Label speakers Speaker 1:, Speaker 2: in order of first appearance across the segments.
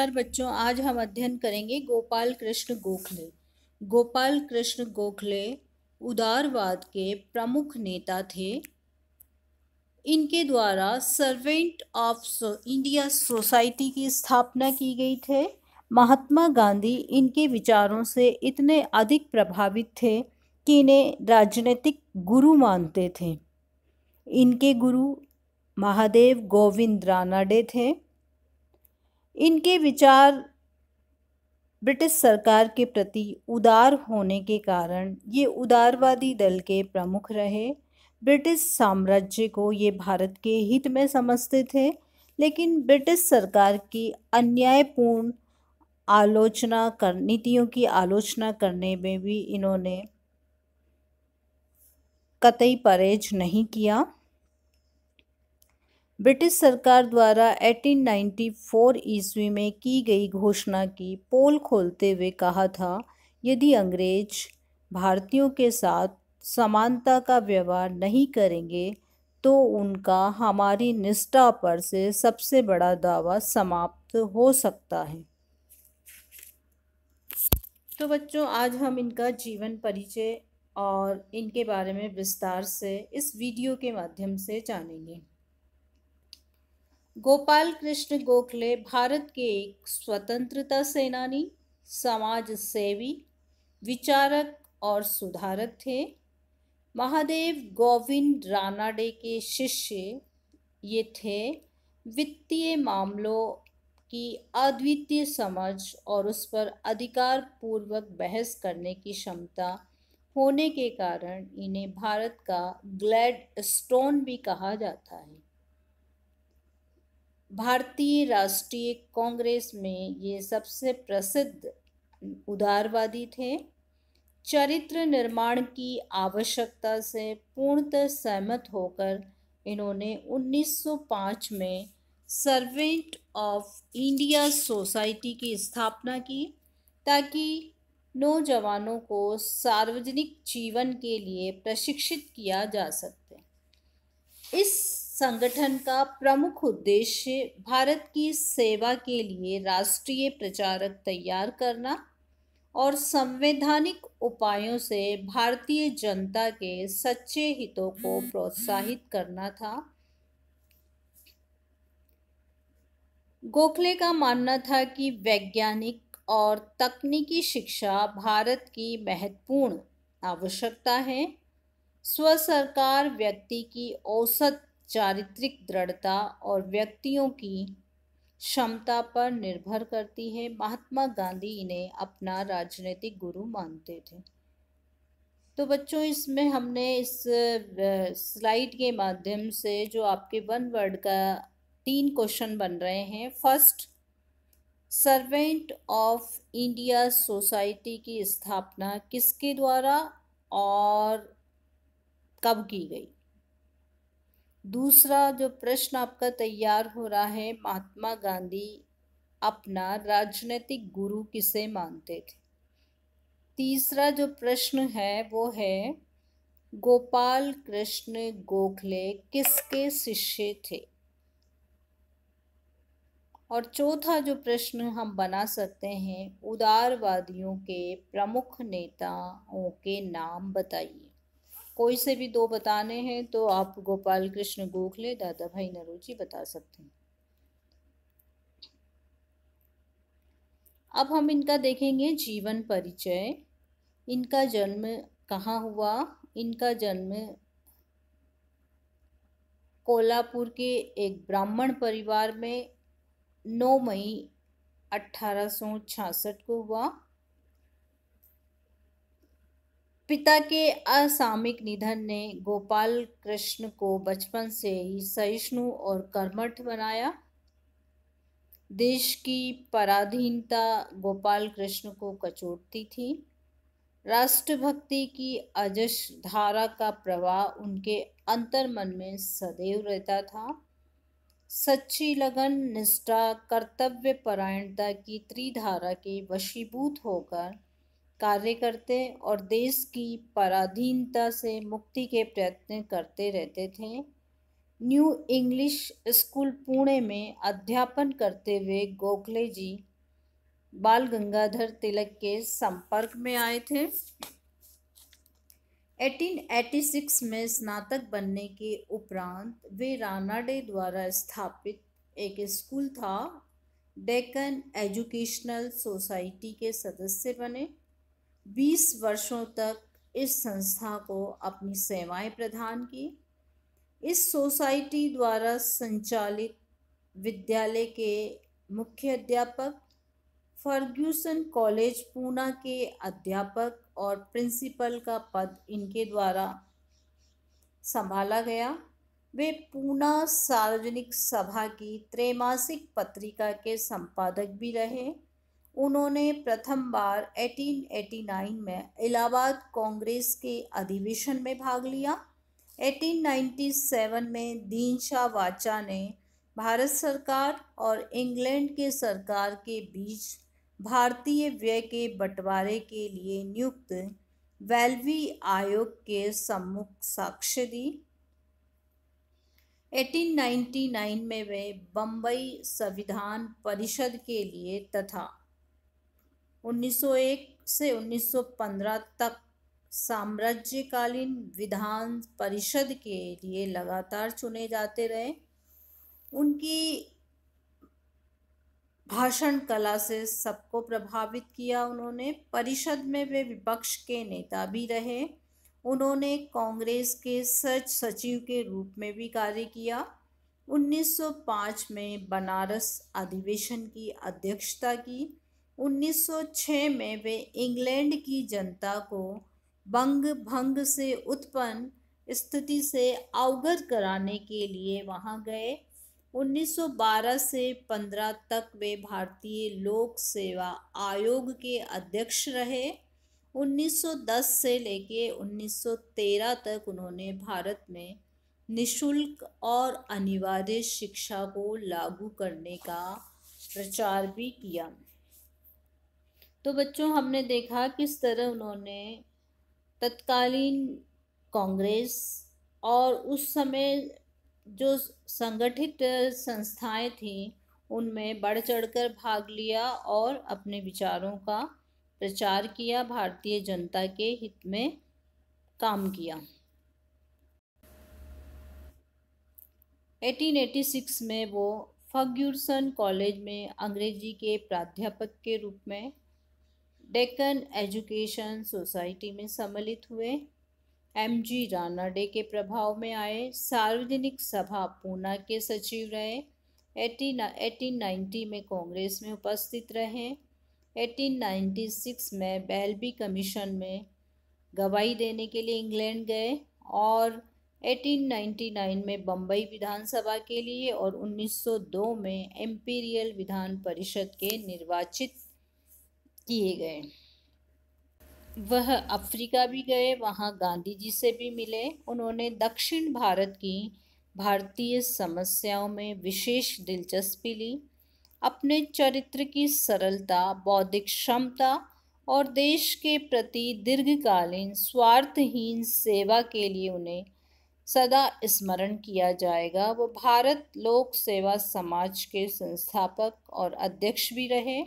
Speaker 1: नमस्कार बच्चों आज हम अध्ययन करेंगे गोपाल कृष्ण गोखले गोपाल कृष्ण गोखले उदारवाद के प्रमुख नेता थे इनके द्वारा servant of so, India society की स्थापना की गई थे महात्मा गांधी इनके विचारों से इतने अधिक प्रभावित थे कि इन्हें राजनीतिक गुरु मानते थे इनके गुरु महादेव गोविंद रानाडे थे इनके विचार ब्रिटिश सरकार के प्रति उदार होने के कारण ये उदारवादी दल के प्रमुख रहे ब्रिटिश साम्राज्य को ये भारत के हित में समझते थे लेकिन ब्रिटिश सरकार की अन्यायपूर्ण आलोचना कर नीतियों की आलोचना करने में भी इन्होंने कतई परहेज नहीं किया ब्रिटिश सरकार द्वारा 1894 ईस्वी में की गई घोषणा की पोल खोलते हुए कहा था यदि अंग्रेज भारतीयों के साथ समानता का व्यवहार नहीं करेंगे तो उनका हमारी निष्ठा पर से सबसे बड़ा दावा समाप्त हो सकता है तो बच्चों आज हम इनका जीवन परिचय और इनके बारे में विस्तार से इस वीडियो के माध्यम से जानेंगे गोपाल कृष्ण गोखले भारत के एक स्वतंत्रता सेनानी समाज सेवी विचारक और सुधारक थे महादेव गोविंद रानाडे के शिष्य ये थे वित्तीय मामलों की अद्वितीय समझ और उस पर अधिकार पूर्वक बहस करने की क्षमता होने के कारण इन्हें भारत का ग्लैड स्टोन भी कहा जाता है भारतीय राष्ट्रीय कांग्रेस में ये सबसे प्रसिद्ध उदारवादी थे चरित्र निर्माण की आवश्यकता से पूर्णतः सहमत होकर इन्होंने 1905 में सर्वेंट ऑफ इंडिया सोसाइटी की स्थापना की ताकि नौजवानों को सार्वजनिक जीवन के लिए प्रशिक्षित किया जा सकते इस संगठन का प्रमुख उद्देश्य भारत की सेवा के लिए राष्ट्रीय प्रचारक तैयार करना और संवैधानिक उपायों से भारतीय जनता के सच्चे हितों को प्रोत्साहित करना था गोखले का मानना था कि वैज्ञानिक और तकनीकी शिक्षा भारत की महत्वपूर्ण आवश्यकता है स्व सरकार व्यक्ति की औसत चारित्रिक दृढ़ता और व्यक्तियों की क्षमता पर निर्भर करती है महात्मा गांधी इन्हें अपना राजनीतिक गुरु मानते थे तो बच्चों इसमें हमने इस स्लाइड के माध्यम से जो आपके वन वर्ड का तीन क्वेश्चन बन रहे हैं first servant of India society की स्थापना किसके द्वारा और कब की गई दूसरा जो प्रश्न आपका तैयार हो रहा है महात्मा गांधी अपना राजनीतिक गुरु किसे मानते थे तीसरा जो प्रश्न है वो है गोपाल कृष्ण गोखले किसके शिष्य थे और चौथा जो प्रश्न हम बना सकते हैं उदारवादियों के प्रमुख नेताओं के नाम बताइए कोई से भी दो बताने हैं तो आप गोपाल कृष्ण गोखले दादा भाई नरोजी बता सकते हैं अब हम इनका देखेंगे जीवन परिचय इनका जन्म कहाँ हुआ इनका जन्म कोल्हापुर के एक ब्राह्मण परिवार में 9 मई अट्ठारह को हुआ पिता के असामिक निधन ने गोपाल कृष्ण को बचपन से ही सहिष्णु और कर्मठ बनाया देश की पराधीनता गोपाल कृष्ण को कचोटती थी राष्ट्रभक्ति की अजश धारा का प्रवाह उनके अंतर मन में सदैव रहता था सच्ची लगन निष्ठा कर्तव्य परायणता की त्रिधारा के वशीभूत होकर कार्य करते और देश की पराधीनता से मुक्ति के प्रयत्न करते रहते थे न्यू इंग्लिश स्कूल पुणे में अध्यापन करते हुए गोखले जी बाल गंगाधर तिलक के संपर्क में आए थे 1886 में स्नातक बनने के उपरांत वे रानाडे द्वारा स्थापित एक स्कूल था डेकन एजुकेशनल सोसाइटी के सदस्य बने बीस वर्षों तक इस संस्था को अपनी सेवाएं प्रदान की इस सोसाइटी द्वारा संचालित विद्यालय के मुख्य अध्यापक फर्ग्यूसन कॉलेज पूना के अध्यापक और प्रिंसिपल का पद इनके द्वारा संभाला गया वे पूना सार्वजनिक सभा की त्रैमासिक पत्रिका के संपादक भी रहे उन्होंने प्रथम बार 1889 में इलाहाबाद कांग्रेस के अधिवेशन में भाग लिया 1897 में दीन शाह वाचा ने भारत सरकार और इंग्लैंड के सरकार के बीच भारतीय व्यय के बंटवारे के लिए नियुक्त वेल्वी आयोग के सम्मुख साक्ष्य दी 1899 में वे बम्बई संविधान परिषद के लिए तथा 1901 से 1915 तक साम्राज्यकालीन विधान परिषद के लिए लगातार चुने जाते रहे उनकी भाषण कला से सबको प्रभावित किया उन्होंने परिषद में वे विपक्ष के नेता भी रहे उन्होंने कांग्रेस के सच सचिव के रूप में भी कार्य किया 1905 में बनारस अधिवेशन की अध्यक्षता की 1906 में वे इंग्लैंड की जनता को बंग भंग से उत्पन्न स्थिति से अवगत कराने के लिए वहां गए 1912 से 15 तक वे भारतीय लोक सेवा आयोग के अध्यक्ष रहे 1910 से लेके 1913 तक उन्होंने भारत में निशुल्क और अनिवार्य शिक्षा को लागू करने का प्रचार भी किया तो बच्चों हमने देखा किस तरह उन्होंने तत्कालीन कांग्रेस और उस समय जो संगठित संस्थाएं थीं उनमें बढ़ चढ़कर भाग लिया और अपने विचारों का प्रचार किया भारतीय जनता के हित में काम किया 1886 में वो फग्यूरसन कॉलेज में अंग्रेजी के प्राध्यापक के रूप में डेकन एजुकेशन सोसाइटी में सम्मिलित हुए एम जी रानाडे डे के प्रभाव में आए सार्वजनिक सभा पूना के सचिव रहे एटीन एटीन नाइन्टी में कांग्रेस में उपस्थित रहे एटीन नाइन्टी सिक्स में बैलबी कमीशन में गवाही देने के लिए इंग्लैंड गए और एटीन नाइन्टी नाइन में बम्बई विधानसभा के लिए और उन्नीस सौ दो में एम्पीरियल विधान परिषद के निर्वाचित किए गए वह अफ्रीका भी गए वहाँ गांधी जी से भी मिले उन्होंने दक्षिण भारत की भारतीय समस्याओं में विशेष दिलचस्पी ली अपने चरित्र की सरलता बौद्धिक क्षमता और देश के प्रति दीर्घकालीन स्वार्थहीन सेवा के लिए उन्हें सदा स्मरण किया जाएगा वो भारत लोक सेवा समाज के संस्थापक और अध्यक्ष भी रहे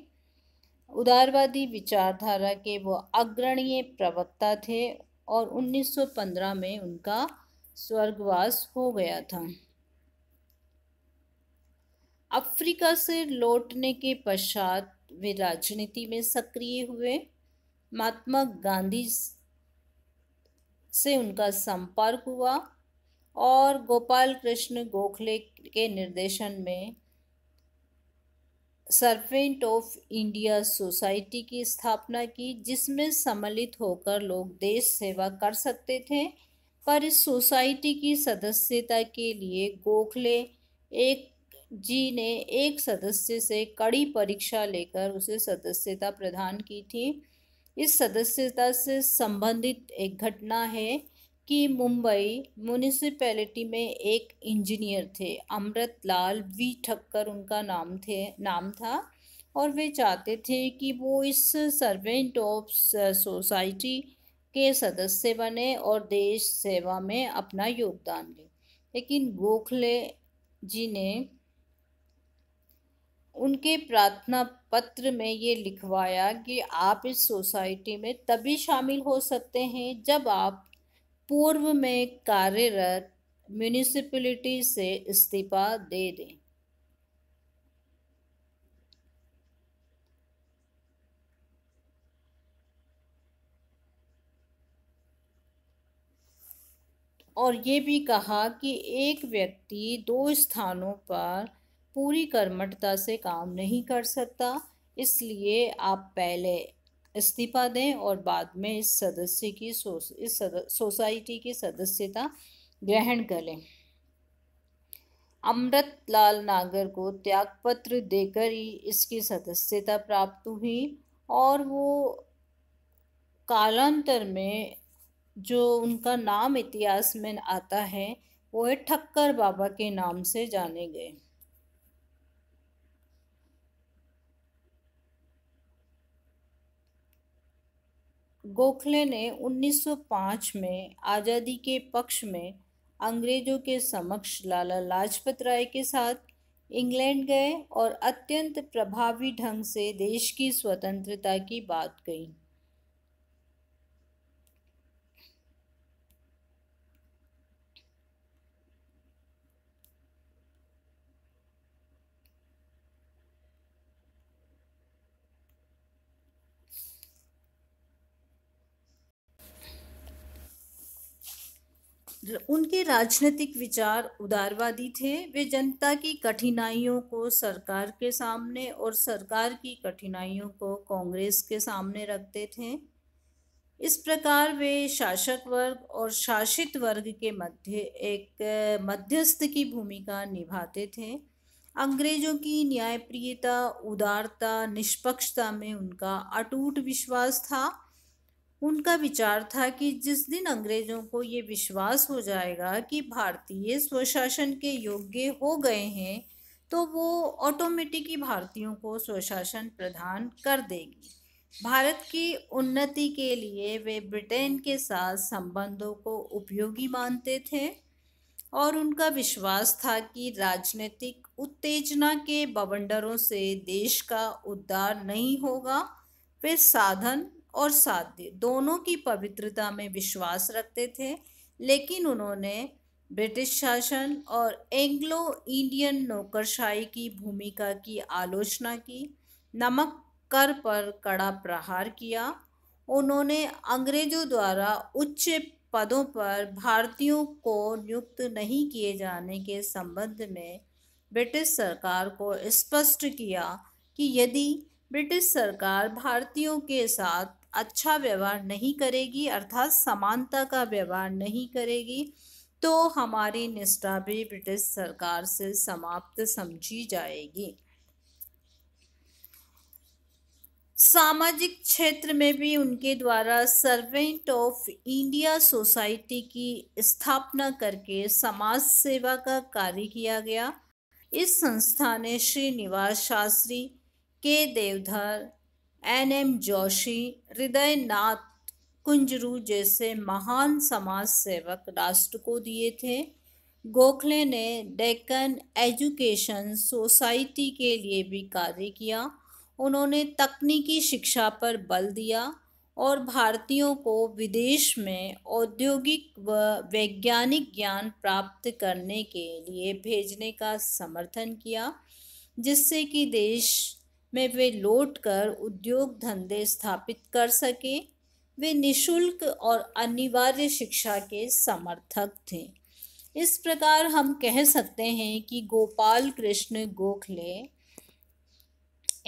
Speaker 1: उदारवादी विचारधारा के वो अग्रणीय प्रवक्ता थे और 1915 में उनका स्वर्गवास हो गया था अफ्रीका से लौटने के पश्चात वे राजनीति में सक्रिय हुए महात्मा गांधी से उनका संपर्क हुआ और गोपाल कृष्ण गोखले के निर्देशन में सर्वेंट ऑफ इंडिया सोसाइटी की स्थापना की जिसमें सम्मिलित होकर लोग देश सेवा कर सकते थे पर इस सोसाइटी की सदस्यता के लिए गोखले एक जी ने एक सदस्य से कड़ी परीक्षा लेकर उसे सदस्यता प्रदान की थी इस सदस्यता से संबंधित एक घटना है कि मुंबई म्यूनिसपैलिटी में एक इंजीनियर थे अमृत लाल वी ठक्कर उनका नाम थे नाम था और वे चाहते थे कि वो इस सर्वेंट ऑफ सोसाइटी के सदस्य बने और देश सेवा में अपना योगदान दें लेकिन गोखले जी ने उनके प्रार्थना पत्र में ये लिखवाया कि आप इस सोसाइटी में तभी शामिल हो सकते हैं जब आप पूर्व में कार्यरत म्यूनिसिपलिटी से इस्तीफा दे दें और ये भी कहा कि एक व्यक्ति दो स्थानों पर पूरी कर्मठता से काम नहीं कर सकता इसलिए आप पहले इस्तीफा दें और बाद में इस सदस्य की इस सोसाइटी की सदस्यता ग्रहण कर लें अमृत लाल नागर को त्यागपत्र देकर ही इसकी सदस्यता प्राप्त हुई और वो कालांतर में जो उनका नाम इतिहास में आता है वो है ठक्कर बाबा के नाम से जाने गए गोखले ने 1905 में आज़ादी के पक्ष में अंग्रेजों के समक्ष लाला लाजपत राय के साथ इंग्लैंड गए और अत्यंत प्रभावी ढंग से देश की स्वतंत्रता की बात कही उनके राजनीतिक विचार उदारवादी थे वे जनता की कठिनाइयों को सरकार के सामने और सरकार की कठिनाइयों को कांग्रेस के सामने रखते थे इस प्रकार वे शासक वर्ग और शासित वर्ग के मध्य एक मध्यस्थ की भूमिका निभाते थे अंग्रेजों की न्यायप्रियता उदारता निष्पक्षता में उनका अटूट विश्वास था उनका विचार था कि जिस दिन अंग्रेजों को ये विश्वास हो जाएगा कि भारतीय स्वशासन के योग्य हो गए हैं तो वो ऑटोमेटिक ही भारतीयों को स्वशासन प्रदान कर देगी भारत की उन्नति के लिए वे ब्रिटेन के साथ संबंधों को उपयोगी मानते थे और उनका विश्वास था कि राजनीतिक उत्तेजना के बवंडरों से देश का उद्धार नहीं होगा वे साधन और साध्य दोनों की पवित्रता में विश्वास रखते थे लेकिन उन्होंने ब्रिटिश शासन और एंग्लो इंडियन नौकरशाही की भूमिका की आलोचना की नमक कर पर कड़ा प्रहार किया उन्होंने अंग्रेजों द्वारा उच्च पदों पर भारतीयों को नियुक्त नहीं किए जाने के संबंध में ब्रिटिश सरकार को स्पष्ट किया कि यदि ब्रिटिश सरकार भारतीयों के साथ अच्छा व्यवहार नहीं करेगी अर्थात समानता का व्यवहार नहीं करेगी तो हमारी निष्ठा भी ब्रिटिश सरकार से समाप्त समझी जाएगी सामाजिक क्षेत्र में भी उनके द्वारा सर्वेंट ऑफ इंडिया सोसाइटी की स्थापना करके समाज सेवा का कार्य किया गया इस संस्था ने श्रीनिवास शास्त्री के देवधर एन एम जोशी हृदय नाथ कुंजरू जैसे महान समाज सेवक राष्ट्र को दिए थे गोखले ने डेक्कन एजुकेशन सोसाइटी के लिए भी कार्य किया उन्होंने तकनीकी शिक्षा पर बल दिया और भारतीयों को विदेश में औद्योगिक व वैज्ञानिक ज्ञान प्राप्त करने के लिए भेजने का समर्थन किया जिससे कि देश में वे लौट कर उद्योग धंधे स्थापित कर सकें वे निशुल्क और अनिवार्य शिक्षा के समर्थक थे इस प्रकार हम कह सकते हैं कि गोपाल कृष्ण गोखले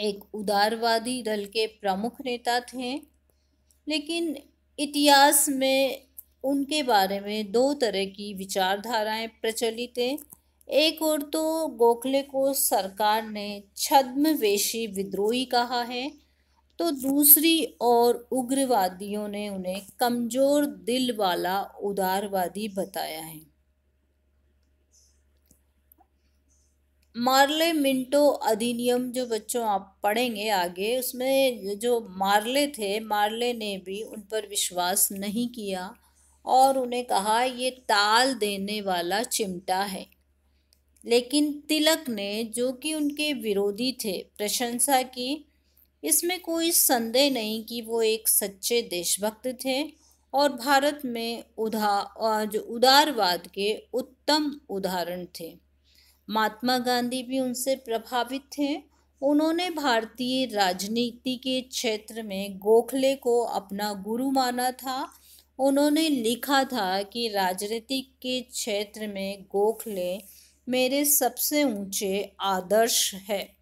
Speaker 1: एक उदारवादी दल के प्रमुख नेता थे लेकिन इतिहास में उनके बारे में दो तरह की विचारधाराएं प्रचलित हैं एक ओर तो गोखले को सरकार ने छद्मवेशी विद्रोही कहा है तो दूसरी ओर उग्रवादियों ने उन्हें कमजोर दिल वाला उदारवादी बताया है मार्ले मिंटो अधिनियम जो बच्चों आप पढ़ेंगे आगे उसमें जो मार्ले थे मार्ले ने भी उन पर विश्वास नहीं किया और उन्हें कहा ये ताल देने वाला चिमटा है लेकिन तिलक ने जो कि उनके विरोधी थे प्रशंसा की इसमें कोई संदेह नहीं कि वो एक सच्चे देशभक्त थे और भारत में उधा जो उदारवाद के उत्तम उदाहरण थे महात्मा गांधी भी उनसे प्रभावित थे उन्होंने भारतीय राजनीति के क्षेत्र में गोखले को अपना गुरु माना था उन्होंने लिखा था कि राजनीतिक के क्षेत्र में गोखले मेरे सबसे ऊंचे आदर्श है